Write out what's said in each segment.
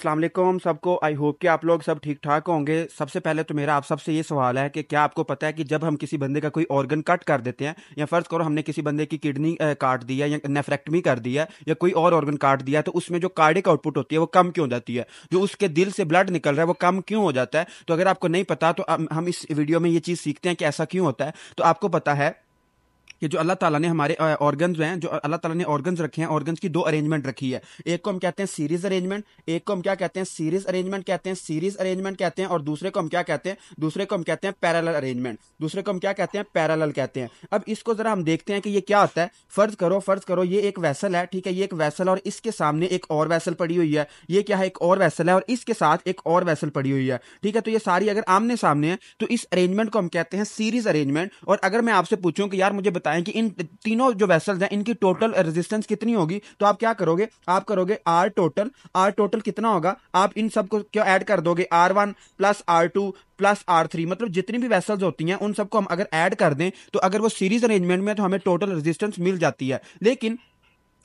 वालेकुम सबको I hope कि आप लोग सब ठीक ठाक होंगे सबसे पहले तो मेरा आप सबसे ये सवाल है कि क्या आपको पता है कि जब हम किसी बंदे का कोई ऑर्गन कट कर देते हैं या फ़र्ज़ करो हमने किसी बंदे की किडनी काट दी है या नेफ्रेक्टमी कर दी है या कोई और ऑर्गन काट दिया तो उसमें जो कार्डिक आउटपुट होती है वो कम क्यों हो जाती है जो उसके दिल से ब्लड निकल रहा है वो कम क्यों हो जाता है तो अगर आपको नहीं पता तो हम इस वीडियो में ये चीज़ सीखते हैं कि ऐसा क्यों होता है तो आपको पता है कि जो अल्लाह ताला ने हमारे ऑर्गन्स हैं जो अल्लाह ताला ने ऑर्गन्स रखे हैं ऑर्गन्स की दो अरेंजमेंट रखी है एक को हम कहते हैं सीरीज अरेंजमेंट एक को हम क्या कहते हैं सीरीज अरेंजमेंट कहते हैं सीरीज अरेंजमेंट कहते हैं और दूसरे को हम क्या कहते हैं दूसरे को हम कहते हैं पैरल अरेंजमेंट दूसरे को हम क्या कहते हैं पैरल कहते हैं अब इसको जरा हम देखते हैं कि ये क्या होता है फर्ज करो फर्ज करो ये एक वैसल है ठीक है ये एक वैसल और इसके सामने एक और वैसल पड़ी हुई है ये क्या है एक और वैसल है और इसके साथ एक और वैसल पड़ी हुई है ठीक है तो ये सारी अगर आमने सामने है तो इस अरेंजमेंट को हम कहते हैं सीरीज अरेंजमेंट और अगर मैं आपसे पूछूं कि यार मुझे बता बताएं कि इन तीनों जो वेसल्स हैं इनकी टोटल रेजिस्टेंस कितनी होगी तो आप क्या करोगे आप करोगे आर टोटल आर टोटल कितना होगा आप इन सबको क्यों ऐड कर दोगे R one plus R two plus R three मतलब जितनी भी वेसल्स होती हैं उन सबको हम अगर ऐड कर दें तो अगर वो सीरीज अरेंजमेंट में तो हमें टोटल रेजिस्टेंस मिल जाती है लेकिन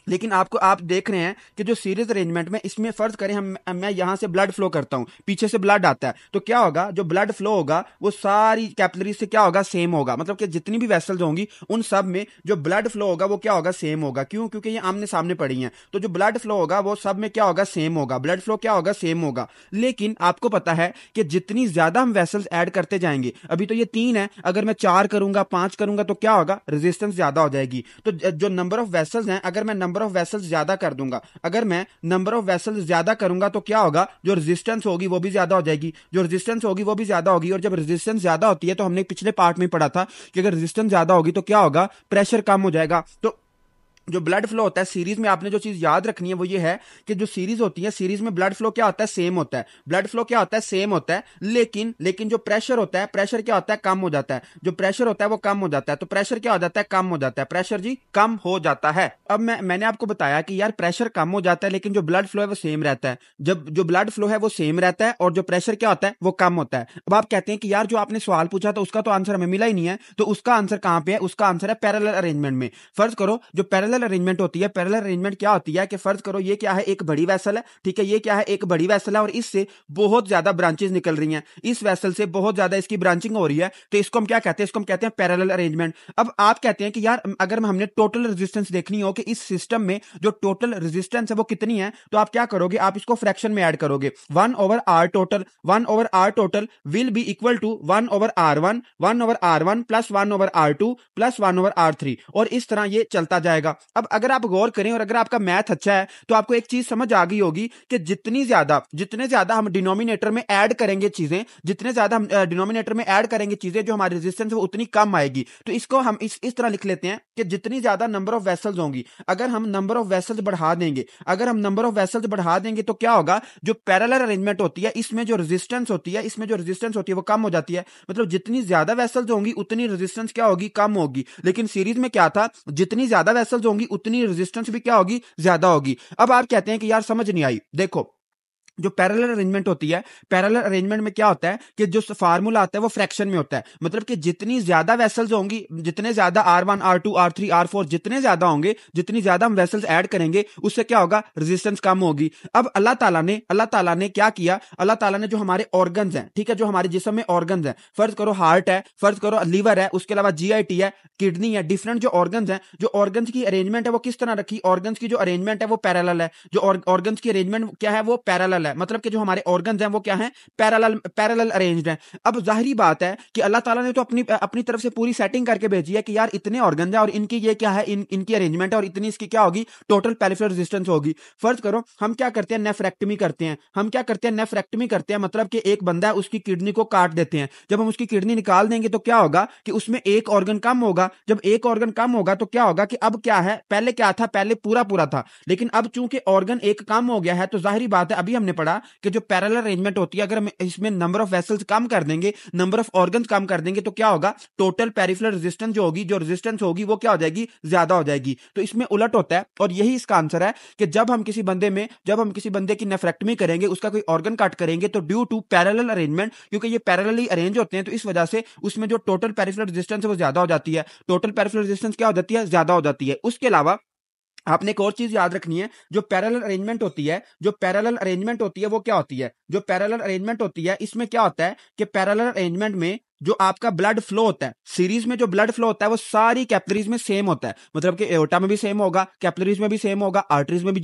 लेकिन आपको आप देख रहे हैं कि जो सीरीज अरेंजमेंट में इसमें फर्ज करें हम मैं यहां से ब्लड फ्लो करता हूं पीछे से ब्लड आता है तो क्या होगा जो ब्लड फ्लो होगा वो सारी कैपलरी से क्या होगा सेम होगा मतलब कि जितनी भी वेसल्स होंगी उन सब में जो ब्लड फ्लो होगा वो क्या होगा सेम होगा क्यों क्योंकि ये आमने सामने पड़ी है तो जो ब्लड फ्लो होगा वो सब में क्या होगा सेम होगा ब्लड फ्लो क्या होगा सेम होगा लेकिन आपको पता है कि जितनी ज्यादा हम वेसल्स एड करते जाएंगे अभी तो ये तीन है अगर मैं चार करूंगा पांच करूंगा तो क्या होगा रेजिस्टेंस ज्यादा हो जाएगी तो जो नंबर ऑफ वेसल्स हैं अगर मैं नंबर नंबर ऑफ वेसल्स ज़्यादा कर दूंगा अगर मैं नंबर ऑफ वेसल्स ज़्यादा करूंगा तो क्या होगा जो रेजिस्टेंस होगी वो भी ज़्यादा हो जाएगी जो रेजिस्टेंस होगी वो भी ज़्यादा होगी और जब रेजिस्टेंस ज़्यादा होती है तो हमने पिछले पार्ट में पढ़ा था कि अगर रेजिस्टेंस ज़्यादा होगी तो क्या होगा प्रेशर कम हो जाएगा तो जो ब्लड फ्लो होता है सीरीज में आपने जो चीज याद रखनी है वो ये है कि जो सीरीज होती है सीरीज में ब्लड फ्लो क्या होता है सेम होता है ब्लड फ्लो क्या होता है सेम होता है लेकिन लेकिन जो प्रेशर होता है प्रेशर क्या होता है कम हो जाता है जो प्रेशर होता है वो कम हो जाता है तो प्रेशर क्या हो जाता है कम हो जाता है प्रेशर जी कम हो जाता है अब मैं मैंने आपको बताया कि यार प्रेशर कम हो जाता है लेकिन जो ब्लड फ्लो है वो सेम रहता है जब जो ब्लड फ्लो है वो सेम रहता है और जो प्रेशर क्या होता है वो कम होता है अब आप कहते हैं कि यार जो आपने सवाल पूछा था तो उसका तो आंसर हमें मिला ही नहीं है तो उसका आंसर कहाँ पे है उसका आंसर है पैरल अरेंजमेंट में फर्ज करो जो पैरल पैरेलल अरेंजमेंट होती है पैरेलल अरेंजमेंट क्या होती है कि फर्ज करो ये क्या है एक बड़ी वैसल है ठीक है ये क्या है एक बड़ी वैसल है और इससे बहुत ज्यादा ब्रांचेज निकल रही हैं इस वैसल से बहुत ज्यादा इसकी ब्रांचिंग हो रही है तो इसको हम क्या कहते हैं इसको हम कहते हैं पैरेलल अरेंजमेंट अब आप कहते हैं कि यार अगर हमने टोटल रेजिस्टेंस देखनी हो कि इस सिस्टम में जो टोटल रेजिस्टेंस है वो कितनी है तो आप क्या करोगे आप इसको फ्रैक्शन में ऐड करोगे one over R total one over R total will be equal to one over R one one over R one plus one over R two plus one over R three और इस तरह ये चलता जाएगा अब अगर आप गौर करें और अगर आपका मैथ अच्छा है तो आपको एक चीज समझ आ गई होगी कि जितनी ज्यादा जितने ज्यादा हम डिनोमिनेटर में ऐड करेंगे चीजें जितने ज्यादा हम डिनोमिनेटर में ऐड करेंगे चीजें जो हमारी रेजिस्टेंस है उतनी कम आएगी तो इसको हम इस इस तरह लिख लेते हैं कि जितनी ज्यादा नंबर ऑफ वेसल्स होंगी अगर हम नंबर ऑफ वेसल्स बढ़ा देंगे अगर हम नंबर ऑफ वेसल्स बढ़ा देंगे तो क्या होगा जो पैरलर अरेंजमेंट होती है इसमें जो रेजिस्टेंस होती है इसमें जो रेजिस्टेंस होती है वो कम हो जाती है मतलब जितनी ज्यादा वेसल्स होंगी उतनी रेजिस्टेंस क्या होगी कम होगी लेकिन सीरीज में क्या था जितनी ज्यादा वेसल्स होंगी होंगी उतनी रेजिस्टेंस भी क्या होगी ज्यादा होगी अब आप कहते हैं कि यार समझ नहीं आई देखो जो पैरल अरेंजमेंट होती है पैरल अरेंजमेंट में क्या होता है कि जो फार्मूला आता है वो फ्रैक्शन में होता है मतलब कि जितनी ज्यादा वेसल्स होंगी जितने ज्यादा R one R two R three R four जितने ज्यादा होंगे जितनी ज्यादा हम वेसल्स ऐड करेंगे उससे क्या होगा रेजिस्टेंस कम होगी अब अल्लाह ताला ने अल्लाह ताला ने क्या किया अल्लाह ताला ने जो हमारे ऑर्गन है ठीक है जो हमारे जिसम में ऑर्गन है फर्ज करो हार्ट है फर्ज करो लीवर है उसके अलावा जी है किडनी है डिफरेंट जो ऑर्गन है जो ऑर्गन की अरेंजमेंट है वो किस तरह रखी ऑर्गन की जो अरेंजमेंट है वो पैरल है जो ऑर्गन की अरेंजमेंट क्या है वो पैरल है मतलब कि जो हमारे ऑर्गन्स हैं वो क्या हैं पैरेलल पैरेलल अरेंज्ड हैं अब जाहिर बात है कि अल्लाह ताला ने तो अपनी अपनी तरफ से पूरी सेटिंग करके भेजी है कि यार इतने ऑर्गन हैं और इनकी ये क्या है इन, इनकी अरेंजमेंट है और इतनी इसकी क्या होगी टोटल पेरिफेरल रेजिस्टेंस होगी फर्ज करो हम क्या करते हैं नेफ्रेक्टमी करते हैं हम क्या करते हैं नेफ्रेक्टमी करते हैं मतलब कि एक बंदा है उसकी किडनी को काट देते हैं जब हम उसकी किडनी निकाल देंगे तो क्या होगा कि उसमें एक ऑर्गन कम होगा जब एक ऑर्गन कम होगा तो क्या होगा कि अब क्या है पहले क्या था पहले पूरा पूरा था लेकिन अब चूंकि ऑर्गन एक कम हो गया है तो जाहिर बात है अभी हमने पड़ा कि जो पैरल अरेंजमेंट होती है अगर हम इसमें नंबर ऑफ वेसल्स कम कर देंगे नंबर ऑफ ऑर्गन कम कर देंगे तो क्या होगा टोटल पेरिफुलर रेजिस्टेंस जो होगी जो रेजिस्टेंस होगी वो क्या हो जाएगी ज्यादा हो जाएगी तो इसमें उलट होता है और यही इसका आंसर है कि जब हम किसी बंदे में जब हम किसी बंदे की नेफ्रेक्टमी करेंगे उसका कोई ऑर्गन काट करेंगे तो ड्यू टू पैरल अरेंजमेंट क्योंकि ये पैरलली अरेंज होते हैं तो इस वजह से उसमें जो टोटल पेरिफुलर रेजिस्टेंस है वो ज्यादा हो जाती है टोटल पेरिफुलर रेजिस्टेंस क्या हो जाती है ज्यादा हो जाती है उसके अलावा आपने एक और चीज याद रखनी है जो पैरल अरेंजमेंट होती है जो पैरल अरेंजमेंट होती है वो क्या होती है जो पैरल अरेंजमेंट होती है इसमें क्या होता है कि पैरल अरेंजमेंट में जो आपका ब्लड फ्लो होता है सीरीज में जो ब्लड फ्लो होता है वो सारी कैपलरीज में सेम होता है मतलब कि एओटा में भी सेम होगा कैपलरीज में भी सेम होगा आर्टरीज में भी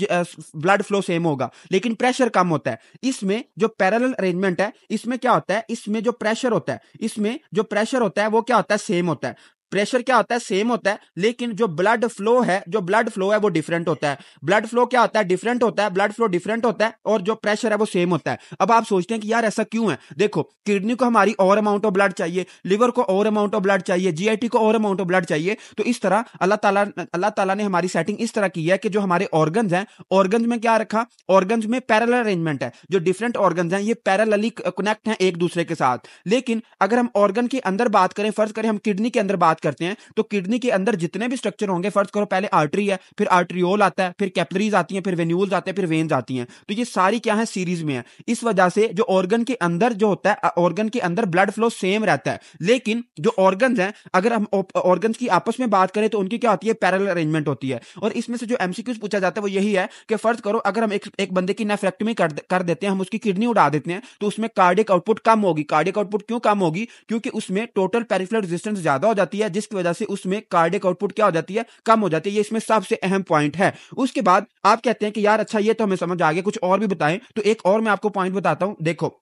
ब्लड फ्लो सेम होगा लेकिन प्रेशर कम होता है इसमें जो पैरल अरेंजमेंट है इसमें क्या होता है इसमें जो प्रेशर होता है इसमें जो प्रेशर होता है वो क्या होता है सेम होता है प्रेशर क्या होता है सेम होता है लेकिन जो ब्लड फ्लो है जो ब्लड फ्लो है वो डिफरेंट होता है ब्लड फ्लो क्या होता है डिफरेंट होता है ब्लड फ्लो डिफरेंट होता है और जो प्रेशर है वो सेम होता है अब आप सोचते हैं कि यार ऐसा क्यों है देखो किडनी को हमारी और अमाउंट ऑफ ब्लड चाहिए लिवर को और अमाउंट ऑफ ब्लड चाहिए जीआईटी को और अमाउंट ऑफ ब्लड चाहिए तो इस तरह अल्लाह ताला अल्लाह ताला ने हमारी सेटिंग इस तरह की है कि जो हमारे ऑर्गन है ऑर्गन में क्या रखा ऑर्गन में पैरल अरेंजमेंट है जो डिफरेंट ऑर्गन है ये पैरलली कनेक्ट है एक दूसरे के साथ लेकिन अगर हम ऑर्गन के अंदर बात करें फर्ज करें हम किडनी के अंदर बात करते हैं तो किडनी के अंदर जितने भी स्ट्रक्चर होंगे फर्ज करो पहले आर्टरी है फिर आर्ट्रियोल आता है फिर कैपलरीज आती है फिर वेन्यूल्स आते हैं फिर वेन्स आती हैं तो ये सारी क्या है सीरीज में है इस वजह से जो ऑर्गन के अंदर जो होता है ऑर्गन के अंदर ब्लड फ्लो सेम रहता है लेकिन जो ऑर्गन है अगर हम ऑर्गन की आपस में बात करें तो उनकी क्या होती है पैरल अरेंजमेंट होती है और इसमें से जो एमसीक्यूज पूछा जाता है वो यही है कि फर्ज करो अगर हम एक, एक बंदे की नेफ्रेक्टमी कर, कर देते हैं हम उसकी किडनी उड़ा देते हैं तो उसमें कार्डिक आउटपुट कम होगी कार्डिक आउटपुट क्यों कम होगी क्योंकि उसमें टोटल पेरिफ्लर रेजिस्टेंस ज्यादा हो जाती है है जिसकी वजह से उसमें कार्डिक आउटपुट क्या हो जाती है कम हो जाती है ये इसमें सबसे अहम पॉइंट है उसके बाद आप कहते हैं कि यार अच्छा ये तो हमें समझ आ गया कुछ और भी बताएं तो एक और मैं आपको पॉइंट बताता हूं देखो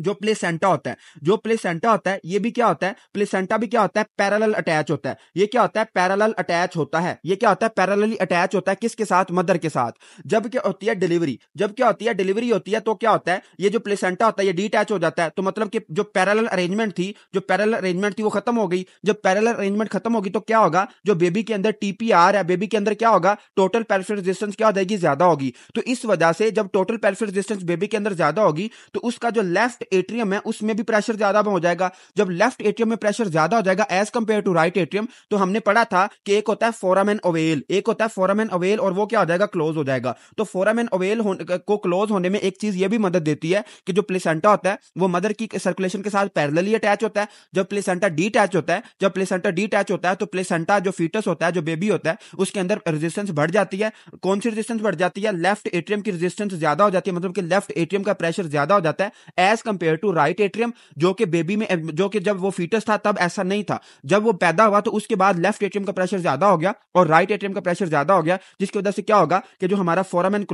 जो प्लेसेंटा होता है जो प्लेसेंटा होता है ये भी क्या होता है प्लेसेंटा भी क्या होता है पैरेलल अटैच होता है ये क्या होता है पैरेलल अटैच होता है ये क्या होता है पैरेलली अटैच होता है किसके साथ मदर के साथ जब क्या होती है डिलीवरी जब क्या होती है डिलीवरी होती है तो क्या होता है ये जो प्लेसेंटा होता है ये डिटैच हो जाता है तो मतलब कि जो पैरेलल अरेंजमेंट थी जो पैरेलल अरेंजमेंट थी वो खत्म हो गई जब पैरेलल अरेंजमेंट खत्म होगी तो क्या होगा जो बेबी के अंदर टीपीआर है बेबी के अंदर क्या होगा टोटल पेल्फिक डिस्टेंस क्या हो जाएगी ज्यादा होगी तो इस वजह से जब टोटल पेल्फिक डिस्टेंस बेबी के अंदर ज्यादा होगी तो उसका जो लेफ्ट एट्रियम है उसमें भी प्रेशर ज्यादा हो जाएगा जब लेफ्ट एट्रियम में प्रेशर ज्यादा हो जाएगा as compare to right atrium तो हमने पढ़ा था कि एक होता है फोरामेन अवेल एक होता है फोरामेन अवेल और वो क्या हो जाएगा क्लोज हो जाएगा तो फोरामेन अवेल को क्लोज होने में एक चीज ये भी मदद देती है कि जो प्लेसेंटा होता है वो मदर की सर्कुलेशन के साथ पैरेलली अटैच होता है जब प्लेसेंटा डी अटैच होता है जब प्लेसेंटा डी अटैच होता है तो प्लेसेंटा जो फीटस होता है जो बेबी होता है उसके अंदर रेजिस्टेंस बढ़ जाती है कौन सी रेजिस्टेंस बढ़ जाती है लेफ्ट एट्रियम की रेजिस्टेंस ज्यादा हो जाती है मतलब कि लेफ्ट एट्रियम का प्रेशर ज्यादा हो जाता है as compare to right atrium जो कि बेबी में जो कि जब वो फीटस था तब ऐसा नहीं था जब वो पैदा हुआ तो उसके बाद लेफ्ट एट्रियम का प्रेशर ज्यादा हो गया और राइट एट्रियम का प्रेशर ज्यादा हो गया जिसकी वजह से क्या होगा कि जो हमारा फोरामन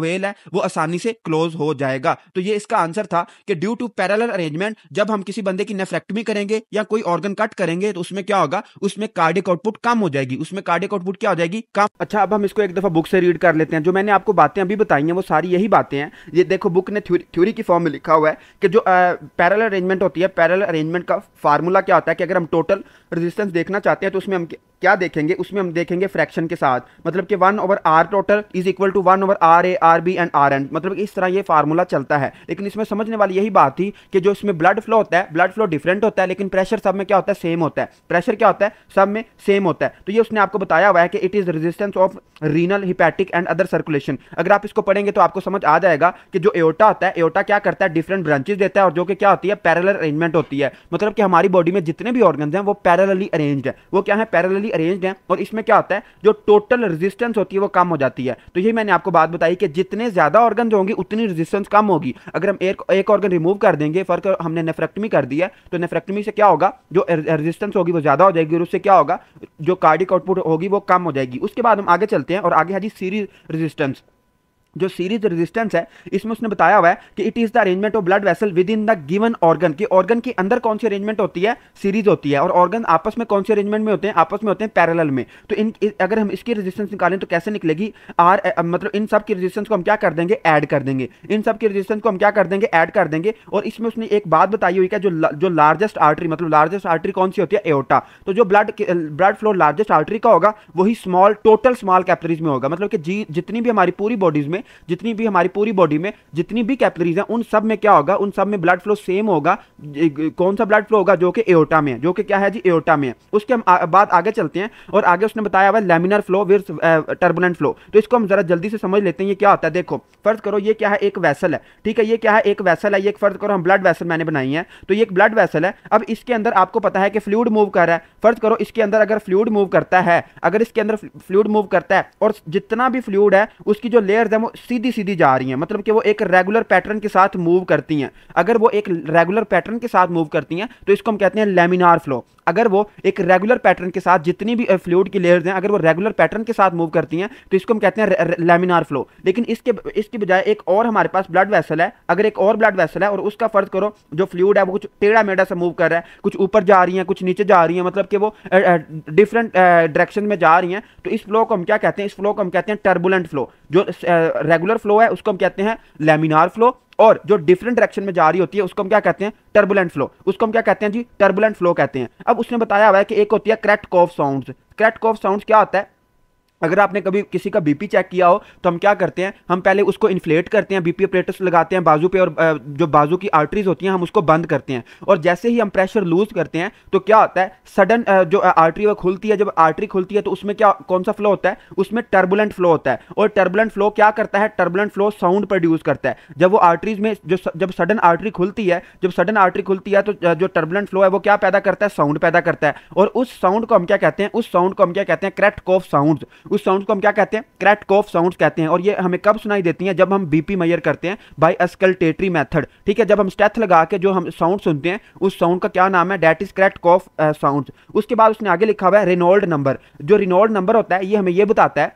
ओवेल है वो आसानी से क्लोज हो जाएगा तो ये इसका आंसर था कि ड्यू टू पैरल अरेंजमेंट जब हम किसी बंदे की नेफ्रेक्टमी करेंगे या कोई ऑर्गन कट करेंगे तो उसमें क्या होगा उसमें कार्डिक आउटपुट कम हो जाएगी उसमें कार्डिक आउटपुट क्या हो जाएगी कम अच्छा अब हम इसको एक दफा बुक से रीड कर लेते हैं जो मैंने आपको बातें अभी बताई हैं वो सारी यही बातें हैं ये देखो बुक ने थ्योरी की फॉर्म में लिखा हुआ है कि जो पैरल अरेंजमेंट होती है पैरल अरेंजमेंट का फार्मूला क्या होता है कि अगर हम टोटल रेजिस्टेंस देखना चाहते हैं तो उसमें हम क्या देखेंगे उसमें हम देखेंगे फ्रैक्शन के साथ मतलब कि one over R total is equal to one over R A R B and R N मतलब इस तरह ये फार्मूला चलता है लेकिन इसमें समझने वाली यही बात थी कि जो इसमें ब्लड फ्लो होता है ब्लड फ्लो डिफरेंट होता है लेकिन प्रेशर सब में क्या होता है सेम होता है प्रेशर क्या होता है सब में सेम होता है तो ये उसने आपको बताया हुआ है कि it is resistance of renal hepatic and other circulation अगर आप इसको पढ़ेंगे तो आपको समझ आ जाएगा कि जो एओटा होता है एओटा क्या करता है डिफरेंट ब्रांचेज देता है और जो कि क्या होती है पैरल अरेंजमेंट होती है मतलब कि हमारी बॉडी में जितने भी ऑर्गन है वो पैरलली अरेंज है वो क्या है पैरल प्रॉपरली अरेंज्ड हैं और इसमें क्या होता है जो टोटल रेजिस्टेंस होती है वो कम हो जाती है तो ये मैंने आपको बात बताई कि जितने ज़्यादा ऑर्गन होंगे उतनी रेजिस्टेंस कम होगी अगर हम एक एक ऑर्गन रिमूव कर देंगे फर्क हमने नेफ्रेक्टमी कर दी है तो नेफ्रेक्टमी से क्या होगा जो रेजिस्टेंस होगी वो ज़्यादा हो जाएगी और उससे क्या होगा जो कार्डिक आउटपुट होगी वो कम हो जाएगी उसके बाद हम आगे चलते हैं और आगे है जी सीरीज रेजिस्टेंस जो सीरीज रेजिस्टेंस है इसमें उसने बताया हुआ है कि it is the arrangement of blood vessel within the given organ कि ऑर्गन के अंदर कौन सी अरेंजमेंट होती है सीरीज होती है और ऑर्गन आपस में कौन से अरेंजमेंट में होते हैं आपस में होते हैं पैरेलल में तो इन अगर हम इसकी रेजिस्टेंस निकालें तो कैसे निकलेगी आर मतलब इन सब की रेजिस्टेंस को हम क्या कर देंगे ऐड कर देंगे इन सब की रेजिस्टेंस को हम क्या कर देंगे ऐड कर देंगे और इसमें उसने एक बात बताई हुई क्या जो जो लार्जेस्ट आर्टरी मतलब लार्जेस्ट आर्टरी कौन सी होती है एओटा तो जो blood blood flow largest artery का होगा वही स्मॉल टोटल स्मॉल कैपरीज में होगा मतलब कि जितनी भी हमारी पूरी बॉडीज में में जितनी भी हमारी पूरी बॉडी में जितनी भी कैपलरीज हैं उन सब में क्या होगा उन सब में ब्लड फ्लो सेम होगा कौन सा ब्लड फ्लो होगा जो कि एओटा में है जो कि क्या है जी एओटा में है उसके हम बाद आगे चलते हैं और आगे उसने बताया हुआ लेमिनर फ्लो विर टर्बुलेंट फ्लो तो इसको हम जरा जल्दी से समझ लेते हैं ये क्या होता है देखो फर्ज करो ये क्या है एक वैसल है ठीक है ये क्या है एक वैसल है ये फर्ज करो हम ब्लड वैसल मैंने बनाई है तो ये एक ब्लड वैसल है अब इसके अंदर आपको पता है कि फ्लूड मूव कर रहा है फर्ज करो इसके अंदर अगर फ्लूड मूव करता है अगर इसके अंदर फ्लूड मूव करता है और जितना भी फ्लूड है उसकी जो लेयर्स है वो सीधी सीधी जा रही हैं मतलब कि वो एक रेगुलर पैटर्न के साथ मूव करती हैं अगर वो एक रेगुलर पैटर्न के साथ मूव करती हैं तो इसको हम कहते हैं लेमिनार फ्लो अगर वो एक रेगुलर पैटर्न के साथ जितनी भी फ्लूड की लेयर्स हैं अगर वो रेगुलर पैटर्न के साथ मूव करती हैं तो इसको हम कहते हैं लेमिनार फ्लो लेकिन इसके इसके बजाय एक और हमारे पास ब्लड वैसल है अगर एक और ब्लड वैसल है और उसका फ़र्ज करो जो फ्लूड है वो कुछ टेढ़ा मेढ़ा सा मूव कर रहा है कुछ ऊपर जा रही हैं कुछ नीचे जा रही हैं मतलब कि वो डिफरेंट डायरेक्शन में जा रही हैं तो इस फ्लो को हम क्या कहते हैं इस फ्लो को हम कहते हैं टर्बुलेंट फ्लो जो रेगुलर फ्लो है उसको हम कहते हैं लेमिनार फ्लो और जो डिफरेंट डायरेक्शन में जा रही होती है उसको हम क्या कहते हैं टर्बुलेंट फ्लो उसको हम क्या कहते हैं जी टर्बुलेंट फ्लो कहते हैं अब उसने बताया हुआ है कि एक होती है Korotkoff sound Korotkoff sound क्या होता है अगर आपने कभी किसी का बीपी चेक किया हो तो हम क्या करते हैं हम पहले उसको इन्फ्लेट करते हैं बीपी ऑपरेटर्स लगाते हैं बाजू पे और जो बाजू की आर्टरीज होती हैं हम उसको बंद करते हैं और जैसे ही हम प्रेशर लूज करते हैं तो क्या होता है सडन जो आर्टरी वो खुलती है जब आर्टरी खुलती है तो उसमें क्या कौन सा फ्लो होता है उसमें टर्बुलेंट फ्लो होता है और टर्बुलेंट फ्लो क्या करता है टर्बुलेंट फ्लो साउंड प्रोड्यूस करता है जब वो आर्टरीज में जो जब सडन आर्टरी खुलती है जब सडन आर्टरी खुलती है तो जो टर्बुलेंट फ्लो है वो क्या पैदा करता है साउंड पैदा करता है और उस साउंड को हम क्या कहते हैं उस साउंड को हम क्या कहते हैं क्रैक्ट कॉफ साउंड उस साउंड को हम क्या कहते हैं क्रैट कॉफ साउंड कहते हैं और ये हमें कब सुनाई देती हैं जब हम बीपी मैयर करते हैं बाई अस्कल्टेटरी मैथड ठीक है जब हम स्टेथ लगा के जो हम साउंड सुनते हैं उस साउंड का क्या नाम है that is Korotkoff sound उसके बाद उसने आगे लिखा हुआ है रिनोल्ड नंबर जो रिनोल्ड नंबर होता है ये हमें यह बताता है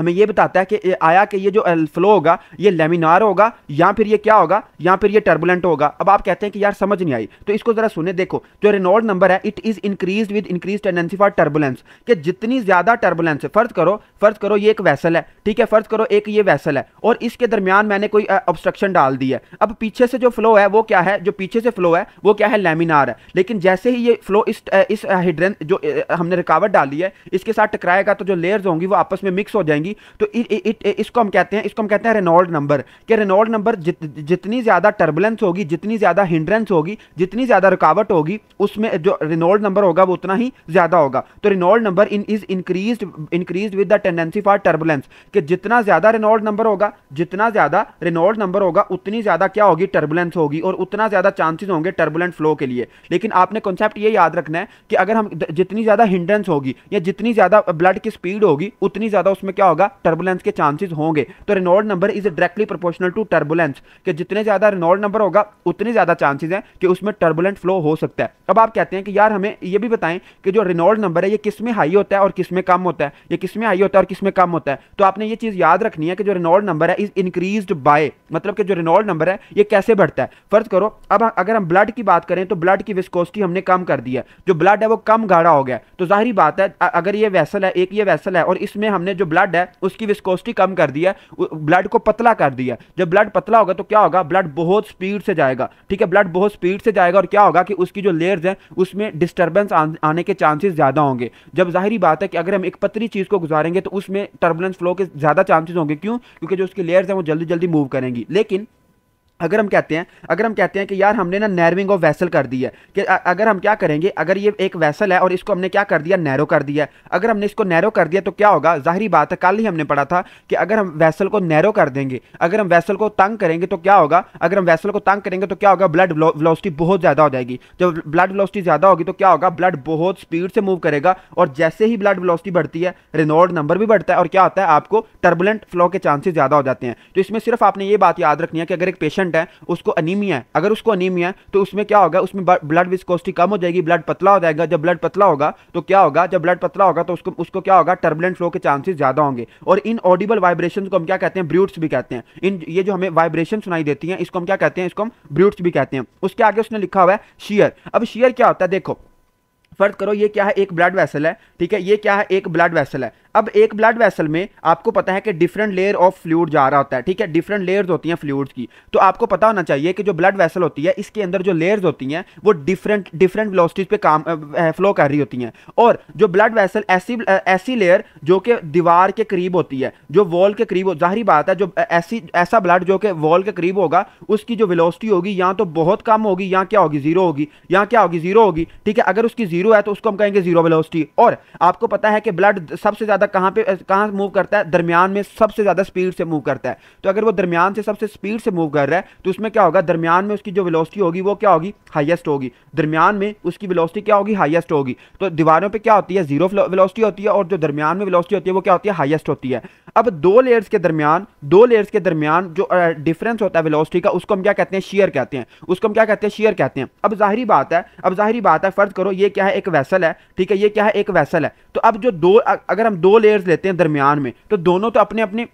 हमें ये बताता है कि आया कि ये जो फ्लो होगा ये लेमिनार होगा या फिर ये क्या होगा या फिर ये टर्बुलेंट होगा अब आप कहते हैं कि यार समझ नहीं आई तो इसको ज़रा सुने देखो जो रेनॉल्ड नंबर है it is increase with increase tendency for turbulence कि जितनी ज़्यादा टर्बुलेंस फ़र्ज करो फ़र्ज करो ये एक वैसल है ठीक है फ़र्ज करो एक ये वैसल है और इसके दरमियान मैंने कोई ऑब्स्ट्रक्शन डाल दी है अब पीछे से जो फ्लो है वो क्या है जो पीछे से फ्लो है वो क्या है लेमिनार है लेकिन जैसे ही ये फ्लो इस इस हिड्रन जो हमने रुकावट डाली है इसके साथ टकराएगा तो जो लेयर्स होंगी वो आपस में मिक्स हो जाएंगी थी तो इ, इ, इ, इ, इसको हम कहते हैं इसको हम कहते हैं रेनॉल्ड नंबर कि रेनॉल्ड नंबर जित, जितनी ज़्यादा टर्बुलेंस होगी जितनी ज़्यादा हिंड्रेंस होगी जितनी ज़्यादा रुकावट होगी उसमें जो रेनॉल्ड नंबर होगा वो उतना ही ज़्यादा होगा तो Reynolds number in is increase increase with the tendency for turbulence कि जितना ज़्यादा रेनॉल्ड नंबर होगा जितना ज़्यादा रेनॉल्ड नंबर होगा उतनी ज़्यादा क्या होगी टर्बुलेंस होगी और उतना ज़्यादा चांसेज होंगे टर्बुलेंट फ्लो के लिए लेकिन आपने कॉन्सेप्ट ये याद रखना है कि अगर हम जितनी ज़्यादा हिंड्रेंस होगी या जितनी ज़्यादा ब्लड की स्पीड होगी उतनी ज़्यादा उसमें क्या होगा होगा टर्बुलेंस के चांसेस होंगे तो Reynolds number is directly proportional to turbulence कि जितने ज़्यादा रेनॉल्ड नंबर होगा उतने ज़्यादा चांसेस हैं कि उसमें टर्बुलेंट फ्लो हो सकता है अब आप कहते हैं कि यार हमें यह भी बताएं कि जो रेनॉल्ड नंबर है ये किस में हाई होता है और किस में कम होता है ये किस में हाई होता है और किस में कम होता है तो आपने ये चीज़ याद रखनी है कि जो रेनॉल्ड नंबर है इज इंक्रीज बाय मतलब कि जो रेनॉल्ड नंबर है ये कैसे बढ़ता है फर्ज करो अब अगर हम ब्लड की बात करें तो ब्लड की विस्कोसिटी हमने कम कर दी है जो ब्लड है वो कम गाढ़ा हो गया तो जाहिर बात है अगर ये वैसल है एक ये वैसल है और इसमें हमने जो ब्लड है उसकी विस्कोसिटी कम कर दिया ब्लड को पतला कर दिया जब ब्लड पतला होगा तो क्या होगा ब्लड बहुत स्पीड से जाएगा ठीक है ब्लड बहुत स्पीड से जाएगा और क्या होगा कि उसकी जो लेयर्स हैं उसमें डिस्टर्बेंस आने के चांसेस ज़्यादा होंगे जब जाहिर बात है कि अगर हम एक पतली चीज़ को गुजारेंगे तो उसमें टर्बुलेंस फ्लो के ज़्यादा चांसेस होंगे क्यों क्योंकि जो उसकी लेयर्स हैं वो जल्दी जल्दी मूव करेंगी लेकिन अगर हम कहते हैं अगर हम कहते हैं कि यार हमने ना नैरविंग ऑफ वैसल कर दी है कि अगर हम क्या करेंगे अगर ये एक वैसल है और इसको हमने क्या कर दिया नैरो कर दिया अगर हमने इसको नैरो कर दिया तो क्या होगा जाहरी बात है कल ही हमने पढ़ा था कि अगर हम वैसल को नैरो कर देंगे अगर हम वैसल को तंग करेंगे तो क्या होगा अगर हम वैसल को तंग करेंगे तो क्या होगा ब्लड वेलोसिटी बहुत ज़्यादा हो जाएगी जब ब्लड वेलोसिटी ज़्यादा होगी तो क्या होगा ब्लड बहुत स्पीड से मूव करेगा और जैसे ही ब्लड वेलोसिटी बढ़ती है रेनॉल्ड नंबर भी बढ़ता है और क्या होता है आपको टर्बुलेंट फ्लो के चांसेस ज़्यादा हो जाते हैं तो इसमें सिर्फ आपने ये बात याद रखनी है कि अगर एक पेशेंट पेशेंट है उसको अनीमिया है अगर उसको अनीमिया है तो उसमें क्या होगा उसमें ब्लड विस्कोसिटी कम हो जाएगी ब्लड पतला हो जाएगा जब ब्लड पतला होगा तो क्या होगा जब ब्लड पतला होगा तो उसको उसको क्या होगा टर्बुलेंट फ्लो के चांसेस ज़्यादा होंगे और इन ऑडिबल वाइब्रेशन को हम क्या कहते हैं ब्रूट्स भी कहते हैं इन ये जो हमें वाइब्रेशन सुनाई देती है इसको हम क्या कहते हैं इसको हम ब्रूट्स भी कहते हैं उसके आगे उसने लिखा हुआ है शेयर अब शेयर क्या होता है देखो फर्ज करो ये क्या है एक ब्लड वेसल है ठीक है ये क्या है एक ब्लड वेसल है अब एक ब्लड वेसल में आपको पता है कि डिफरेंट लेयर ऑफ फ्लूड जा रहा होता है ठीक है डिफरेंट लेयर्स होती हैं फ्लूड्स की तो आपको पता होना चाहिए कि जो ब्लड वेसल होती है इसके अंदर जो लेयर्स होती हैं वो डिफरेंट डिफरेंट वेलोसिटीज पे काम फ्लो कर रही होती हैं और जो ब्लड वेसल ऐसी ऐसी लेयर जो कि दीवार के करीब होती है जो वॉल के करीब जाहिर बात है जो ऐसी ऐसा ब्लड जो कि वॉल के करीब होगा उसकी जो वेलोसिटी होगी या तो बहुत कम होगी या क्या होगी जीरो होगी या क्या होगी जीरो होगी ठीक है अगर उसकी जीरो है तो उसको हम कहेंगे जीरो वेलोसिटी और आपको पता है कि ब्लड सबसे ज़्यादा ज़्यादा कहाँ पे कहाँ मूव करता है दरमियान में सबसे ज़्यादा स्पीड से मूव करता है तो अगर वो दरमियान से सबसे स्पीड से मूव कर रहा है तो उसमें क्या होगा दरमियान में उसकी जो वेलोसिटी होगी वो क्या होगी हाइएस्ट होगी दरमियान में उसकी वेलोसिटी क्या होगी हाइएस्ट होगी तो दीवारों पर क्या होती है जीरो वेलोसिटी होती है और जो दरमियान में वेलोसिटी होती है वो क्या होती है हाइएस्ट होती है अब दो लेयर्स के दरमियान दो लेयर्स के दरमियान जो डिफरेंस होता है वेलोसिटी का उसको हम क्या कहते हैं शेयर कहते हैं उसको हम क्या कहते हैं शेयर कहते हैं अब जाहिर बात है अब जाहिर बात है फर्ज करो ये क्या है एक वैसल है ठीक है ये क्या है एक वैसल है तो अब जो दो अगर हम दो लेयर्स लेते हैं दरमियान में तो दोनों तो अपने अपने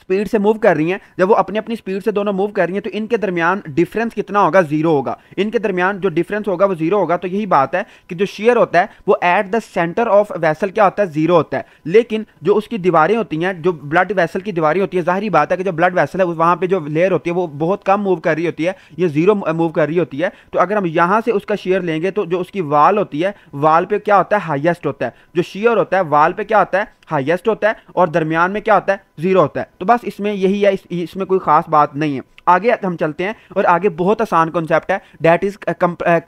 स्पीड से मूव कर रही हैं जब वो अपनी अपनी स्पीड से दोनों मूव कर रही हैं तो इनके दरमियान डिफरेंस कितना होगा जीरो होगा इनके दरमियान जो डिफरेंस होगा वो जीरो होगा तो यही बात है कि जो शेयर होता है वो at the centre of vessel क्या होता है जीरो होता है लेकिन जो उसकी दीवारें होती हैं जो ब्लड वैसल की दीवारें होती है जाहरी बात है कि जो ब्लड वैसल है वहाँ पर जो लेयर होती है वो बहुत कम मूव कर रही होती है ये जीरो मूव कर रही होती है तो अगर हम यहाँ से उसका शेयर लेंगे तो जो उसकी वाल होती है वाल पर क्या होता है हाइएस्ट होता है जो शेयर होता है वाल पर क्या होता है हाइएस्ट होता है और दरमियान में क्या होता है जीरो होता है तो बस इसमें यही है इस, इसमें कोई खास बात नहीं है आगे हम चलते हैं और आगे बहुत आसान कॉन्सेप्ट है डैट इज़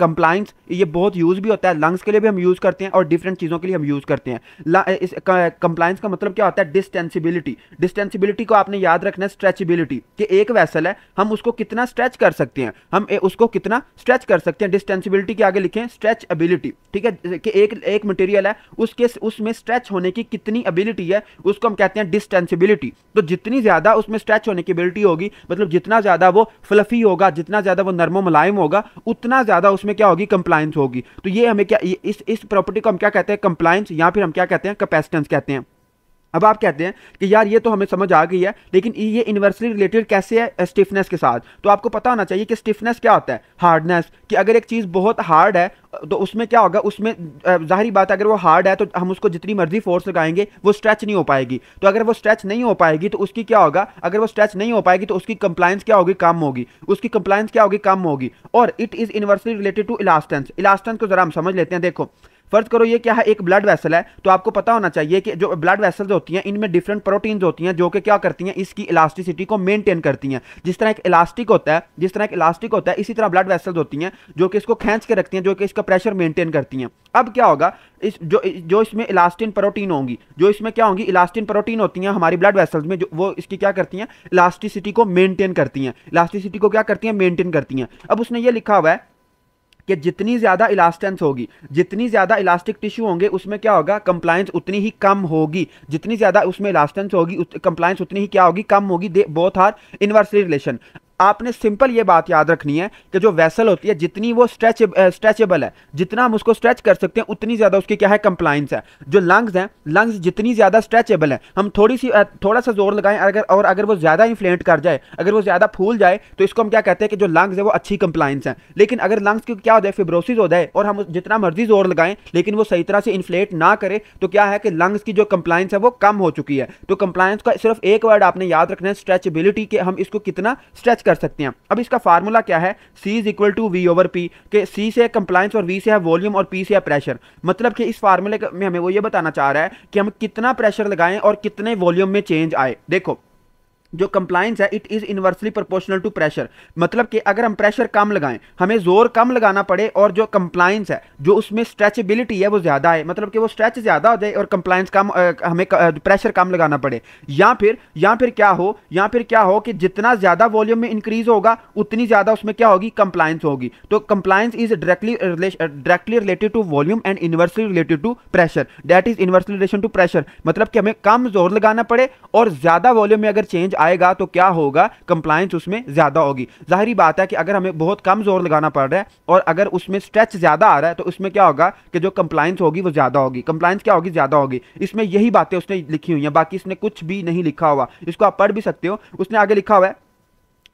कंप्लाइंस ये बहुत यूज़ भी होता है लंग्स के लिए भी हम यूज़ करते हैं और डिफरेंट चीज़ों के लिए हम यूज़ करते हैं कंप्लाइंस uh, uh, का मतलब क्या होता है डिस्टेंसिबिलिटी डिस्टेंसिबिलिटी को आपने याद रखना है स्ट्रेचिबिलिटी कि एक वैसल है हम उसको कितना स्ट्रेच कर सकते हैं हम ए, उसको कितना स्ट्रेच कर सकते हैं डिस्टेंसिबिलिटी के आगे लिखें स्ट्रेच एबिलिटी ठीक है कि एक एक मटेरियल है उसके उसमें स्ट्रेच होने की कितनी एबिलिटी है उसको हम कहते हैं डिस्टेंसिबिलिटी तो जितनी ज़्यादा उसमें स्ट्रेच होने की एबिलिटी होगी मतलब जितना ज़्यादा वो फ्लफी होगा जितना ज़्यादा वो नर्मो मुलायम होगा उतना ज़्यादा उसमें क्या होगी कंप्लायंस होगी तो ये हमें क्या इस इस प्रॉपर्टी को हम क्या कहते हैं कंप्लायंस या फिर हम क्या कहते हैं कैपेसिटेंस कहते हैं अब आप कहते हैं कि यार ये तो हमें समझ आ गई है लेकिन ये इन्वर्सली रिलेटेड कैसे है स्टिफनेस के साथ तो आपको पता होना चाहिए कि स्टिफनेस क्या होता है हार्डनेस कि अगर एक चीज़ बहुत हार्ड है तो उसमें क्या होगा उसमें ज़ाहरी बात है अगर वो हार्ड है तो हम उसको जितनी मर्जी फोर्स लगाएंगे वो स्ट्रेच नहीं हो पाएगी तो अगर वो स्ट्रेच नहीं हो पाएगी तो उसकी क्या होगा अगर वो स्ट्रेच नहीं हो पाएगी तो उसकी कंप्लाइंस क्या होगी कम होगी उसकी कंप्लाइंस क्या होगी कम होगी और it is inversely related to elastance elastance को ज़रा हम समझ लेते हैं देखो फर्ज करो ये क्या है एक ब्लड वेसल है तो आपको पता होना चाहिए कि जो ब्लड वेसल होती हैं इनमें डिफरेंट प्रोटीन्स होती हैं जो कि क्या करती हैं इसकी इलास्टिसिटी को मेनटेन करती हैं जिस तरह एक इलास्टिक होता है जिस तरह एक इलास्टिक होता है इसी तरह ब्लड वेसल्स होती हैं जो कि इसको खींच के रखती हैं जो कि इसका प्रेशर मेंटेन करती हैं अब क्या होगा इस जो जो इसमें इलास्टिन प्रोटीन होंगी जो इसमें क्या होंगी इलास्टिन प्रोटीन होती हैं हमारी ब्लड वेसल्स में जो वो इसकी क्या करती हैं इलास्टिसिटी को मेंटेन करती हैं इलास्टिसिटी को क्या करती हैं मेंटेन करती हैं अब उसने ये लिखा हुआ है कि जितनी ज़्यादा इलास्टेंस होगी जितनी ज़्यादा इलास्टिक टिश्यू होंगे उसमें क्या होगा कंप्लायंस उतनी ही कम होगी जितनी ज़्यादा उसमें इलास्टेंस होगी कंप्लायंस उतनी ही क्या होगी कम होगी they both are inversely relation आपने सिंपल ये बात याद रखनी है कि जो वैसल होती है जितनी वो स्ट्रेच स्ट्रेचेबल है जितना हम उसको स्ट्रेच कर सकते हैं उतनी ज़्यादा उसकी क्या है कंप्लाइंस है जो लंग्स हैं लंग्स जितनी ज़्यादा स्ट्रेचेबल है हम थोड़ी सी थोड़ा सा जोर लगाएं अगर और अगर वो ज़्यादा इन्फ्लेंट कर जाए अगर वो ज़्यादा फूल जाए तो इसको हम क्या कहते हैं कि जो लंग्स है वो अच्छी कंप्लाइंस है लेकिन अगर लंग्स की क्या हो जाए फिब्रोसिस हो जाए और हम जितना मर्जी जोर लगाएं लेकिन वो सही तरह से इन्फ्लेट ना करें तो क्या है कि लंग्स की जो कंप्लाइंस है वो कम हो चुकी है तो कंप्लाइंस का सिर्फ एक वर्ड आपने याद रखना है स्ट्रेचेबिलिटी के हम इसको कितना स्ट्रेच कर सकते हैं अब इसका फार्मूला क्या है C is equal to V over P के सी से है कंप्लाइंस और वी से है वॉल्यूम और पी से है प्रेशर मतलब कि इस फार्मूले में हमें वो ये बताना चाह रहा है कि हम कितना प्रेशर लगाएं और कितने वॉल्यूम में चेंज आए देखो जो कंप्लाइंस है it is inversely proportional to pressure मतलब कि अगर हम प्रेशर कम लगाएं हमें जोर कम लगाना पड़े और जो कंप्लाइंस है जो उसमें स्ट्रेचेबिलिटी है वो ज़्यादा है मतलब कि वो स्ट्रेच ज़्यादा हो जाए और कंप्लाइंस कम हमें प्रेशर कम लगाना पड़े या फिर या फिर क्या हो या फिर क्या हो कि जितना ज़्यादा वॉल्यूम में इंक्रीज़ होगा उतनी ज़्यादा उसमें क्या होगी कंप्लाइंस होगी तो compliance is directly directly related to volume and inversely related to pressure that is inversely relation to pressure मतलब कि हमें कम जोर लगाना पड़े और ज़्यादा वॉल्यूम में अगर चेंज आएगा तो क्या होगा कंप्लायंस उसमें ज़्यादा होगी जाहरी बात है कि अगर हमें बहुत कम जोर लगाना पड़ रहा है और अगर उसमें स्ट्रेच ज़्यादा आ रहा है तो उसमें क्या होगा कि जो कंप्लायंस होगी वो ज़्यादा होगी कंप्लायंस क्या होगी ज़्यादा होगी इसमें यही बातें उसने लिखी हुई हैं बाकी इसने कुछ भी नहीं लिखा हुआ इसको आप पढ़ भी सकते हो उसने आगे लिखा हुआ है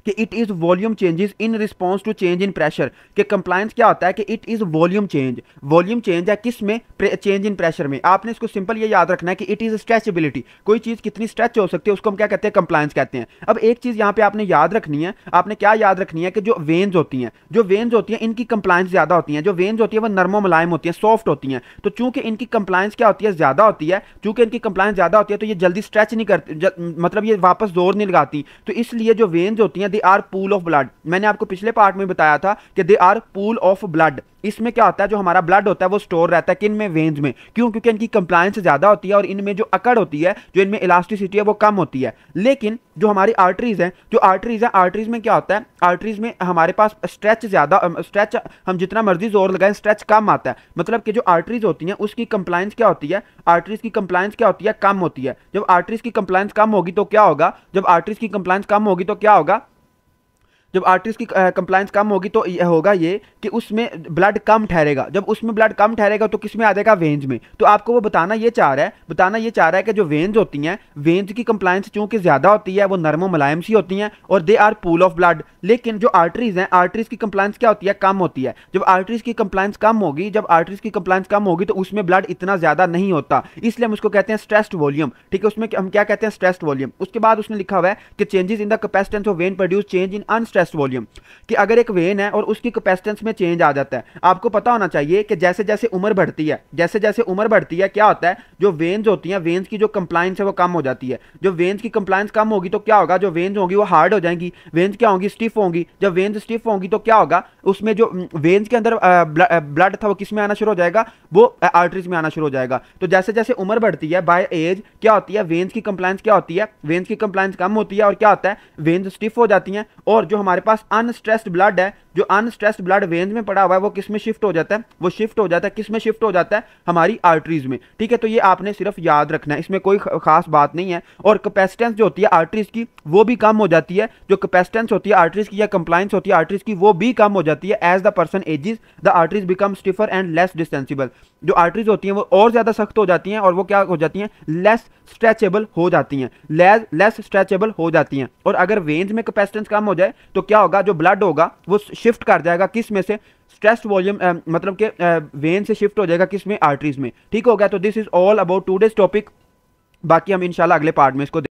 कि it is volume changes in response to change in pressure कि कंप्लायंस क्या होता है कि it is volume change volume change है किस में चेंज इन प्रेशर में आपने इसको सिंपल ये याद रखना है कि इट इज़ स्ट्रेचबिलिटी कोई चीज़ कितनी स्ट्रेच हो सकती है उसको हम क्या कहते हैं कंप्लायंस कहते हैं अब एक चीज़ यहाँ पे आपने याद रखनी है आपने क्या याद रखनी है कि जो वेन्स होती हैं जो वेन्स होती हैं इनकी कंप्लायंस ज़्यादा होती हैं जो वेन्स होती है वो नर्मो मुलायम होती है सॉफ्ट होती हैं तो चूंकि इनकी कंप्लायंस क्या होती है ज़्यादा होती है चूंकि इनकी कंप्लायंस ज़्यादा होती है तो ये जल्दी स्ट्रेच नहीं करती मतलब ये वापस जोर नहीं लगाती तो इसलिए जो वेन्स होती हैं they are pool of blood मैंने आपको पिछले पार्ट में बताया था कि they are pool of blood इसमें क्या होता है जो हमारा ब्लड होता है वो स्टोर रहता है किन में वेंज में क्यों क्योंकि इनकी कंप्लायंस ज़्यादा होती है और इनमें जो अकड़ होती है जो इनमें इलास्टिसिटी है वो कम होती है लेकिन जो हमारी आर्टरीज़ हैं जो आर्टरीज़ हैं आर्टरीज़ में क्या होता है आर्टरीज़ में हमारे पास स्ट्रेच ज़्यादा स्ट्रेच हम जितना मर्जी जोर लगाएं स्ट्रेच कम आता है मतलब कि जो आर्टरीज़ होती हैं उसकी कंप्लायंस क्या होती है आर्टरीज़ की कंप्लायंस क्या होती है कम होती है जब आर्टरीज़ की कंप्लायंस कम होगी तो क्या होगा जब आर्टरीज़ की कंप्लायंस कम होगी तो क्या होगा जब आर्टरीज की कंप्लाइंस कम होगी तो यह होगा ये कि उसमें ब्लड कम ठहरेगा जब उसमें ब्लड कम ठहरेगा तो किस में आ जाएगा वेंज में तो आपको वो बताना ये चाह रहा है बताना ये चाह रहा है कि जो वेंज होती हैं वेंज की कंप्लाइंस चूँकि ज़्यादा होती है वो नर्मो मुलायम सी होती हैं और they are pool of blood लेकिन जो आर्टरीज़ हैं आर्टरीज़ की कंप्लाइंस क्या होती है कम होती है जब आर्टरीज़ की कंप्लाइंस कम होगी जब आर्टरीज़ की कंप्लाइंस कम होगी तो उसमें ब्लड इतना ज़्यादा नहीं होता इसलिए हम उसको कहते हैं स्ट्रेस्ड वॉल्यूम ठीक है उसमें हम क्या कहते हैं स्ट्रेस्ड वॉल्यूम उसके बाद उसने लिखा हुआ है कि changes in the capacitance of vein produce change in unstressed volume कि अगर एक वेन है और उसकी कैपेसिटेंस में चेंज आ जाता है आपको पता होना चाहिए कि जैसे जैसे उम्र बढ़ती है जैसे जैसे उम्र बढ़ती है क्या होता है जो वेन्स होती हैं वेन्स की जो कंप्लाइंस है वो कम हो जाती है जो वेन्स की कंप्लाइंस कम होगी तो क्या होगा जो वेन्स होंगी वो हार्ड हो जाएंगी वेन्स क्या होंगी स्टिफ होंगी जब वेन्स स्टिफ होंगी तो क्या होगा उसमें जो वेन्स के अंदर ब्लड था वो किस में आना शुरू हो जाएगा वो आर्टरीज में आना शुरू हो जाएगा तो जैसे जैसे उम्र बढ़ती है बाय एज क्या होती है वेन्स की कंप्लाइंस क्या होती है वेन्स की कंप्लाइंस कम होती है और क्या होता है वेन्स स्टिफ हो जाती हैं और जो हमारे हमारे पास अनस्ट्रेस्ड ब्लड है जो अनस्ट्रेस्ड ब्लड वेन्स में पड़ा हुआ है वो किस में शिफ्ट हो जाता है वो शिफ्ट हो जाता है किस में शिफ्ट हो जाता है हमारी आर्टरीज में ठीक है तो ये आपने सिर्फ याद रखना है इसमें कोई खास बात नहीं है और कैपेसिटेंस जो होती है आर्टरीज की वो भी कम हो जाती है जो कैपेसिटेंस होती है आर्टरीज की या कंप्लाइंस होती है आर्टरीज की वो भी कम हो जाती है as the person ages the arteries become stiffer and less distensible जो आर्टरीज होती हैं वो और ज़्यादा सख्त हो जाती हैं और वो क्या हो जाती हैं लेस स्ट्रेचेबल हो जाती हैं लेस स्ट्रेचेबल हो जाती हैं और अगर वेंस में कैपेसिटेंस कम हो जाए तो तो क्या होगा जो ब्लड होगा वो शिफ्ट कर जाएगा किस में से स्ट्रेस्ड वॉल्यूम मतलब के वेन से शिफ्ट हो जाएगा किस में आर्टरीज में ठीक हो गया तो this is all about today's topic बाकी हम इंशाल्लाह अगले पार्ट में इसको